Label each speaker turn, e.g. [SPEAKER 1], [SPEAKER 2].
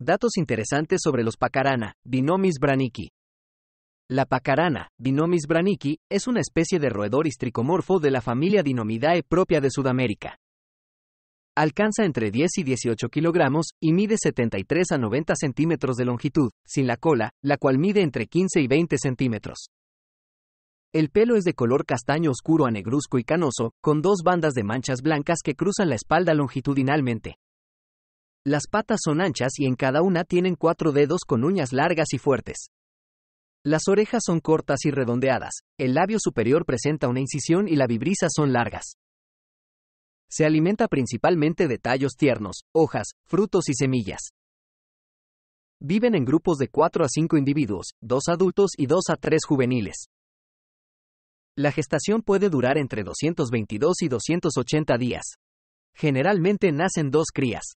[SPEAKER 1] Datos interesantes sobre los pacarana, Dinomis Braniki. La pacarana, Dinomis Braniki, es una especie de roedor histricomorfo de la familia Dinomidae propia de Sudamérica. Alcanza entre 10 y 18 kilogramos y mide 73 a 90 centímetros de longitud, sin la cola, la cual mide entre 15 y 20 centímetros. El pelo es de color castaño oscuro a negruzco y canoso, con dos bandas de manchas blancas que cruzan la espalda longitudinalmente. Las patas son anchas y en cada una tienen cuatro dedos con uñas largas y fuertes. Las orejas son cortas y redondeadas, el labio superior presenta una incisión y la vibrisa son largas. Se alimenta principalmente de tallos tiernos, hojas, frutos y semillas. Viven en grupos de 4 a 5 individuos, dos adultos y 2 a 3 juveniles. La gestación puede durar entre 222 y 280 días. Generalmente nacen dos crías.